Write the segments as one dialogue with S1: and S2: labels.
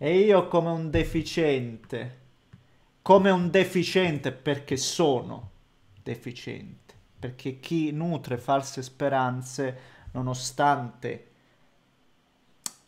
S1: E io come un deficiente, come un deficiente perché sono deficiente, perché chi nutre false speranze, nonostante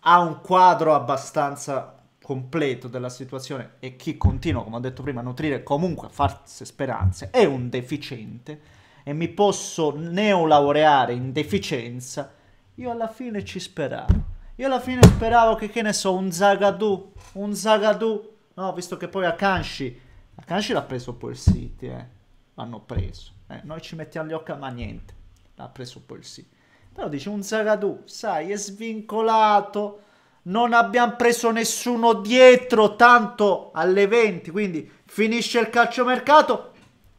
S1: ha un quadro abbastanza completo della situazione e chi continua, come ho detto prima, a nutrire comunque false speranze, è un deficiente e mi posso neolaureare in deficienza, io alla fine ci speravo. Io alla fine speravo che, che ne so, un Zagadou, un Zagadou, no, visto che poi Akanshi, Akanshi l'ha preso poi il City, eh, l'hanno preso, eh. noi ci mettiamo gli occhi ma niente, l'ha preso poi il City. Però dice un Zagadou, sai, è svincolato, non abbiamo preso nessuno dietro, tanto alle 20, quindi finisce il calciomercato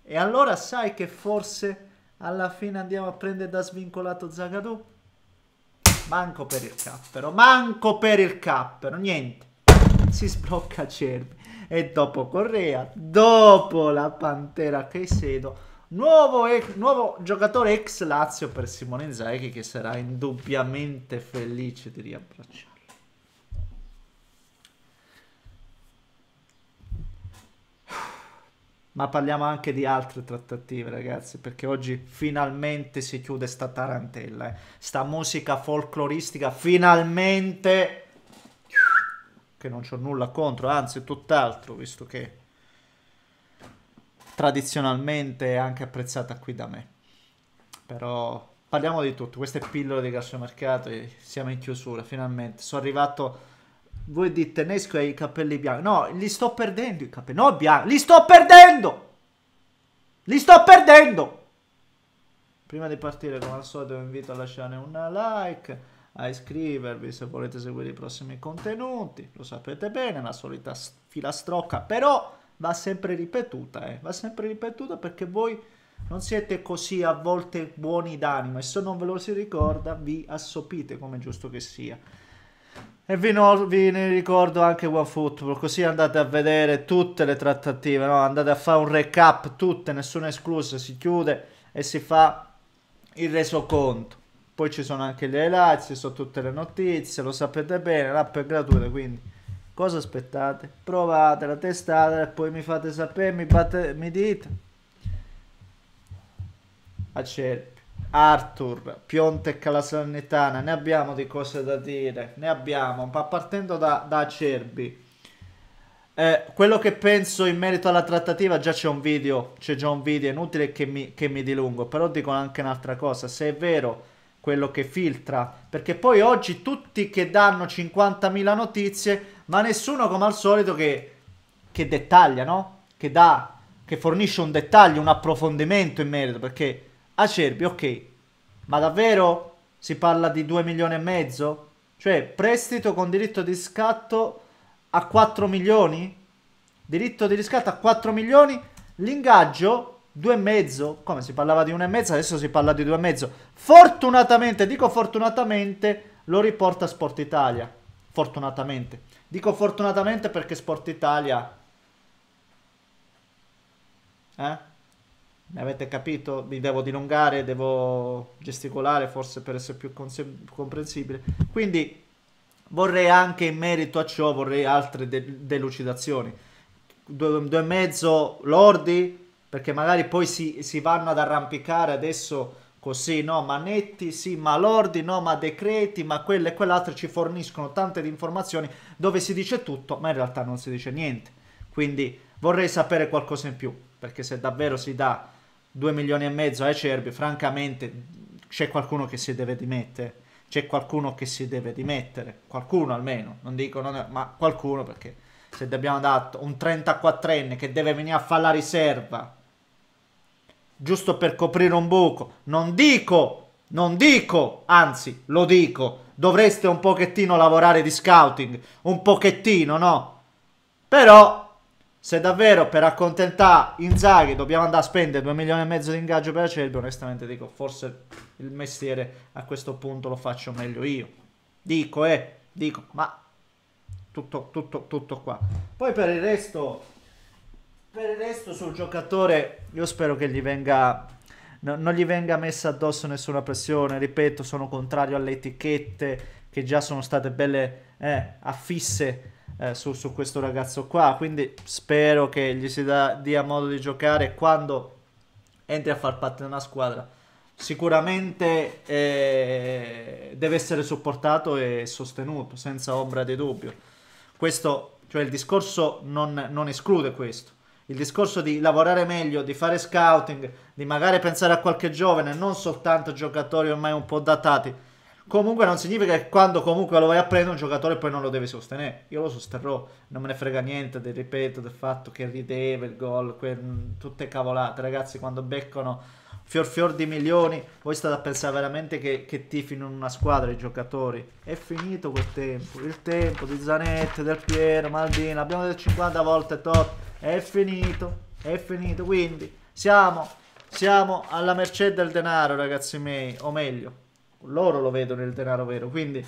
S1: e allora sai che forse alla fine andiamo a prendere da svincolato Zagadou? Manco per il cappero, manco per il cappero, niente. Si sblocca Cervi. E dopo Correa, dopo la Pantera Caicedo, nuovo, nuovo giocatore ex Lazio per Simone Zaichi che sarà indubbiamente felice di riabbracciare. ma parliamo anche di altre trattative, ragazzi, perché oggi finalmente si chiude sta tarantella, eh. sta musica folcloristica finalmente che non c'ho nulla contro, anzi tutt'altro, visto che tradizionalmente è anche apprezzata qui da me. Però parliamo di tutto, queste pillole di calciomercato, eh, siamo in chiusura finalmente. Sono arrivato voi di tedesco hai i capelli bianchi. No, li sto perdendo i capelli. No, bianchi. Li sto perdendo! Li sto perdendo! Prima di partire, come al solito, vi invito a lasciare un like a iscrivervi se volete seguire i prossimi contenuti, lo sapete bene, la solita filastrocca, però va sempre ripetuta, eh? va sempre ripetuta perché voi non siete così a volte buoni d'anima e se non ve lo si ricorda vi assopite come giusto che sia. E vi, no, vi ne ricordo anche OneFootball, così andate a vedere tutte le trattative, no? andate a fare un recap, tutte, nessuna esclusa, si chiude e si fa il resoconto. Poi ci sono anche le highlights, ci sono tutte le notizie, lo sapete bene, l'app è gratuita, quindi cosa aspettate? Provatela, testatela e poi mi fate sapere, mi, batte, mi dite. Accerpi. Arthur, Piontek alla Salernitana, ne abbiamo di cose da dire, ne abbiamo, ma partendo da, da Acerbi. Eh, quello che penso in merito alla trattativa, già c'è un video, c'è già un video, è inutile che mi, che mi dilungo, però dico anche un'altra cosa, se è vero quello che filtra, perché poi oggi tutti che danno 50.000 notizie, ma nessuno come al solito che, che dettaglia, no? Che dà, che fornisce un dettaglio, un approfondimento in merito, perché Acerbi, ok, ma davvero si parla di 2 milioni e mezzo? Cioè, prestito con diritto di scatto a 4 milioni? Diritto di riscatto a 4 milioni, l'ingaggio 2 e mezzo? come si parlava di 1 e mezzo, adesso si parla di 2 e mezzo. Fortunatamente, dico fortunatamente, lo riporta Sport Italia. Fortunatamente. Dico fortunatamente perché Sport Italia... Eh? Avete capito? Mi devo dilungare, devo gesticolare forse per essere più comprensibile. Quindi vorrei anche in merito a ciò, vorrei altre de delucidazioni. Due, due e mezzo lordi, perché magari poi si, si vanno ad arrampicare adesso così, no? Ma netti, sì, ma lordi, no? Ma decreti, ma quelle e quell'altro ci forniscono tante informazioni dove si dice tutto, ma in realtà non si dice niente. Quindi vorrei sapere qualcosa in più, perché se davvero si dà 2 milioni e mezzo a Acerbi, francamente c'è qualcuno che si deve dimettere. C'è qualcuno che si deve dimettere, qualcuno almeno, non dico, non è, ma qualcuno perché se abbiamo dato un 34enne che deve venire a fare la riserva giusto per coprire un buco, non dico, non dico, anzi lo dico, dovreste un pochettino lavorare di scouting, un pochettino, no? Però se davvero per accontentare Inzaghi dobbiamo andare a spendere 2 milioni e mezzo di ingaggio per Acerbi, onestamente dico, forse il mestiere a questo punto lo faccio meglio io. Dico, eh, dico, ma tutto, tutto, tutto qua. Poi per il resto, per il resto sul giocatore, io spero che gli venga, no, non gli venga messa addosso nessuna pressione. Ripeto, sono contrario alle etichette che già sono state belle eh, affisse eh, su, su, questo ragazzo qua. Quindi spero che gli si da, dia modo di giocare quando entri a far parte di una squadra. Sicuramente eh, deve essere supportato e sostenuto, senza ombra di dubbio. Questo, cioè il discorso non, non esclude questo. Il discorso di lavorare meglio, di fare scouting, di magari pensare a qualche giovane, non soltanto giocatori ormai un po' datati, Comunque non significa che quando comunque lo vai a prendere un giocatore poi non lo deve sostenere. Io lo sosterrò, non me ne frega niente, del, ripeto, del fatto che rideva il gol, que- tutte cavolate. Ragazzi, quando beccano fior fior di milioni, voi state a pensare veramente che, che tifi in una squadra i giocatori. È finito quel tempo, il tempo di Zanetti, del Piero, Maldini, abbiamo detto 50 volte top, è finito, è finito. Quindi siamo, siamo alla mercé del denaro, ragazzi miei, o meglio loro lo vedono il denaro vero, quindi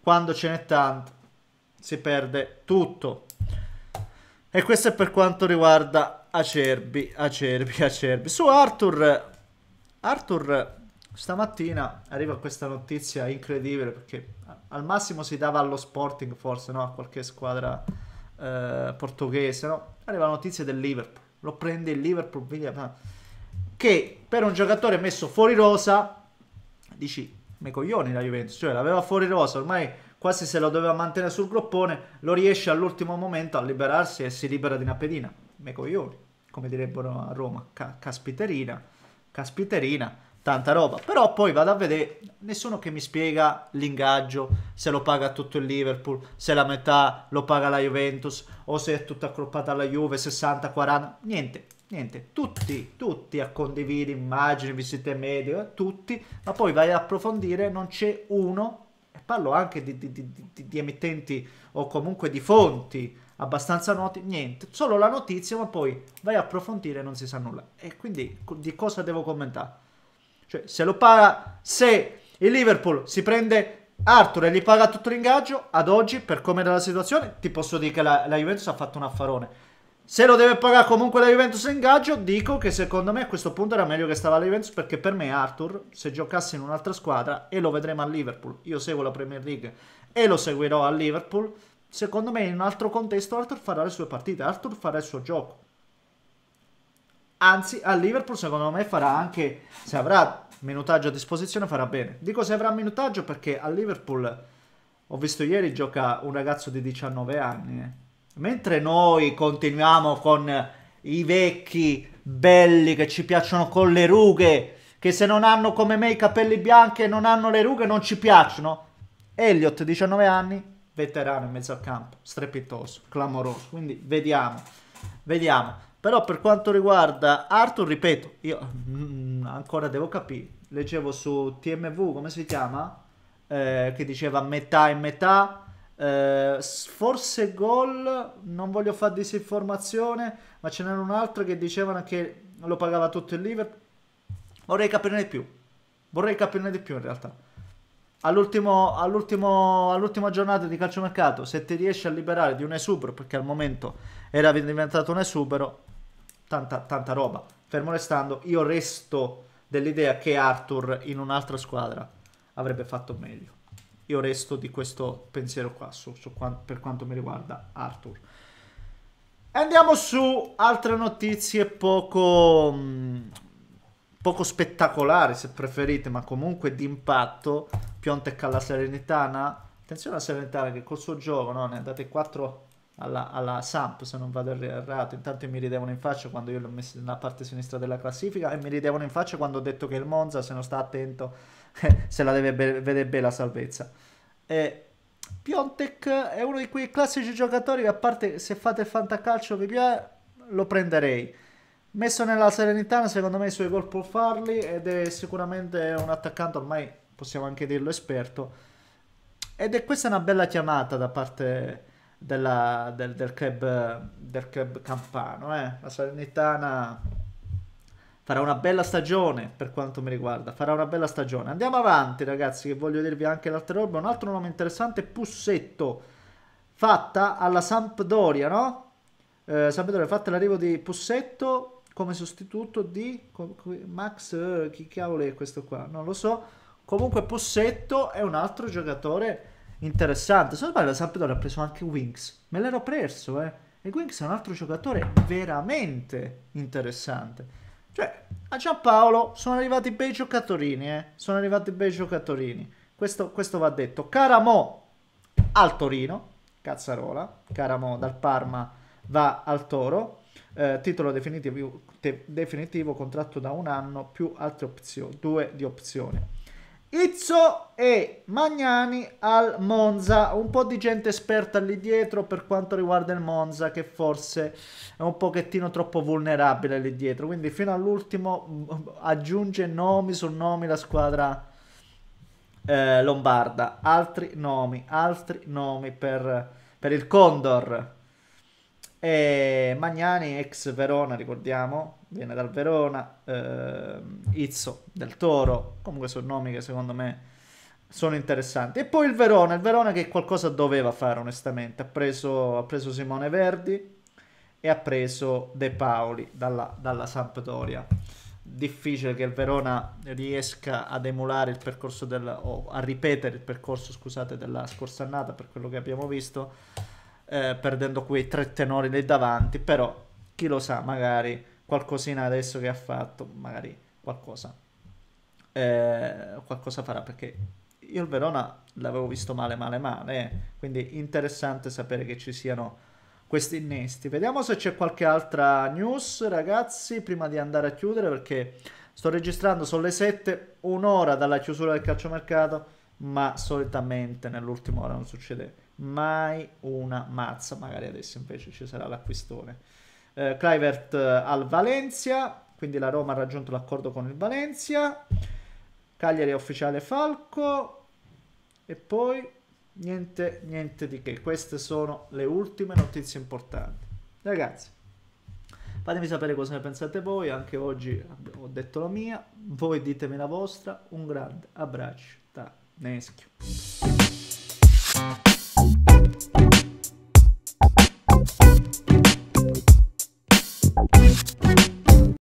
S1: quando ce n'è tanto si perde tutto. E questo è per quanto riguarda Acerbi, Acerbi, Acerbi. Su Arthur, Arthur stamattina arriva questa notizia incredibile perché al massimo si dava allo Sporting forse, no? a qualche squadra eh, portoghese, no? arriva la notizia del Liverpool, lo prende il Liverpool, che per un giocatore messo fuori rosa dici me coglioni la Juventus, cioè l'aveva fuori rosa, ormai quasi se lo doveva mantenere sul groppone, lo riesce all'ultimo momento a liberarsi e si libera di una pedina, me coglioni, come direbbero a Roma, Ca- caspiterina, caspiterina tanta roba. Però poi vado a vedere, nessuno che mi spiega l'ingaggio, se lo paga tutto il Liverpool, se la metà lo paga la Juventus, o se è tutta accroppata alla Juve, 60-40, niente. Niente, tutti, tutti a condividere immagini, visite media, eh, tutti, ma poi vai ad approfondire, non c'è uno, e parlo anche di, di, di, di emittenti o comunque di fonti abbastanza noti, niente, solo la notizia, ma poi vai a approfondire e non si sa nulla. E quindi di cosa devo commentare? Cioè, se lo paga, se il Liverpool si prende Arthur e gli paga tutto l'ingaggio, ad oggi, per come era la situazione, ti posso dire che la, la Juventus ha fatto un affarone. Se lo deve pagare comunque la Juventus in dico che secondo me a questo punto era meglio che stava la Juventus perché per me Arthur, se giocasse in un'altra squadra, e lo vedremo a Liverpool, io seguo la Premier League e lo seguirò a Liverpool, secondo me in un altro contesto Arthur farà le sue partite, Arthur farà il suo gioco. Anzi, al Liverpool secondo me farà anche, se avrà minutaggio a disposizione, farà bene. Dico se avrà minutaggio perché al Liverpool, ho visto ieri, gioca un ragazzo di 19 anni. Eh. Mentre noi continuiamo con i vecchi belli che ci piacciono con le rughe, che se non hanno come me i capelli bianchi e non hanno le rughe non ci piacciono. Elliot, 19 anni, veterano in mezzo al campo, strepitoso, clamoroso. Quindi vediamo, vediamo. Però per quanto riguarda Arthur, ripeto, io mm, ancora devo capire. Leggevo su TMV, come si chiama? Eh, che diceva metà e metà. Eh, forse gol, non voglio fare disinformazione, ma ce n'era un altro che dicevano che lo pagava tutto il Liverpool. Vorrei capirne di più. Vorrei capirne di più in realtà all'ultimo, all'ultimo, all'ultima giornata di calciomercato, se ti riesci a liberare di un esubero, perché al momento era diventato un esubero, tanta, tanta roba. Fermo restando, io resto dell'idea che Arthur in un'altra squadra avrebbe fatto meglio. Io resto di questo pensiero qua su, su, per quanto mi riguarda Arthur. Andiamo su altre notizie poco, poco spettacolari, se preferite, ma comunque d'impatto Piontek alla Serenitana. Attenzione alla Serenitana che col suo gioco no, ne ha date 4 alla, alla, Samp se non vado errato. Intanto mi ridevano in faccia quando io l'ho messo nella parte sinistra della classifica e mi ridevano in faccia quando ho detto che il Monza se non sta attento se la deve be- vedere bene la salvezza. E Piontek è uno di quei classici giocatori che a parte se fate il fantacalcio vi piace lo prenderei. Messo nella Serenitana secondo me i suoi gol può farli ed è sicuramente un attaccante ormai possiamo anche dirlo esperto. Ed è questa una bella chiamata da parte della, del, del, club, del club campano. Eh? La Salernitana farà una bella stagione per quanto mi riguarda. Farà una bella stagione. Andiamo avanti, ragazzi, che voglio dirvi anche l'altra roba. Un altro nome interessante, Pussetto, fatta alla Sampdoria, no? Eh, Sampdoria, fatta l'arrivo di Pussetto come sostituto di Max. Eh, chi cavolo è questo qua? Non lo so Comunque Possetto è un altro giocatore interessante. Se non sbaglio la Sampdoria ha preso anche Winks. Me l'ero perso, eh. E Winks è un altro giocatore veramente interessante. Cioè, a Giampaolo sono arrivati bei giocatori. eh. Sono arrivati bei giocatori. Questo, questo, va detto. Caramo al Torino. Cazzarola. Caramo dal Parma va al Toro. Eh, titolo definitivo, te, definitivo, contratto da un anno, più altre opzioni, due di opzione. Izzo e Magnani al Monza, un po' di gente esperta lì dietro per quanto riguarda il Monza che forse è un pochettino troppo vulnerabile lì dietro, quindi fino all'ultimo mm, aggiunge nomi su nomi la squadra eh, lombarda, altri nomi, altri nomi per, per il Condor. E Magnani, ex Verona, ricordiamo, viene dal Verona, eh, Izzo del Toro, comunque sono nomi che secondo me sono interessanti. E poi il Verona, il Verona che qualcosa doveva fare onestamente, ha preso, ha preso Simone Verdi e ha preso De Paoli dalla, dalla Sampdoria. Difficile che il Verona riesca ad emulare il percorso del, o a ripetere il percorso, scusate, della scorsa annata per quello che abbiamo visto eh, perdendo quei tre tenori lì davanti, però chi lo sa, magari qualcosina adesso che ha fatto, magari qualcosa, eh, qualcosa farà, perché io il Verona l'avevo visto male, male, male, eh. quindi interessante sapere che ci siano questi innesti. Vediamo se c'è qualche altra news, ragazzi, prima di andare a chiudere, perché sto registrando, sono le 7, un'ora dalla chiusura del calciomercato, ma solitamente nell'ultima ora non succede mai una mazza. Magari adesso invece ci sarà l'acquistone. Eh, Clivert eh, al Valencia, quindi la Roma ha raggiunto l'accordo con il Valencia. Cagliari ufficiale Falco. E poi niente, niente di che. Queste sono le ultime notizie importanti. Ragazzi, fatemi sapere cosa ne pensate voi. Anche oggi ho detto la mia. Voi ditemi la vostra. Un grande abbraccio da Neschio.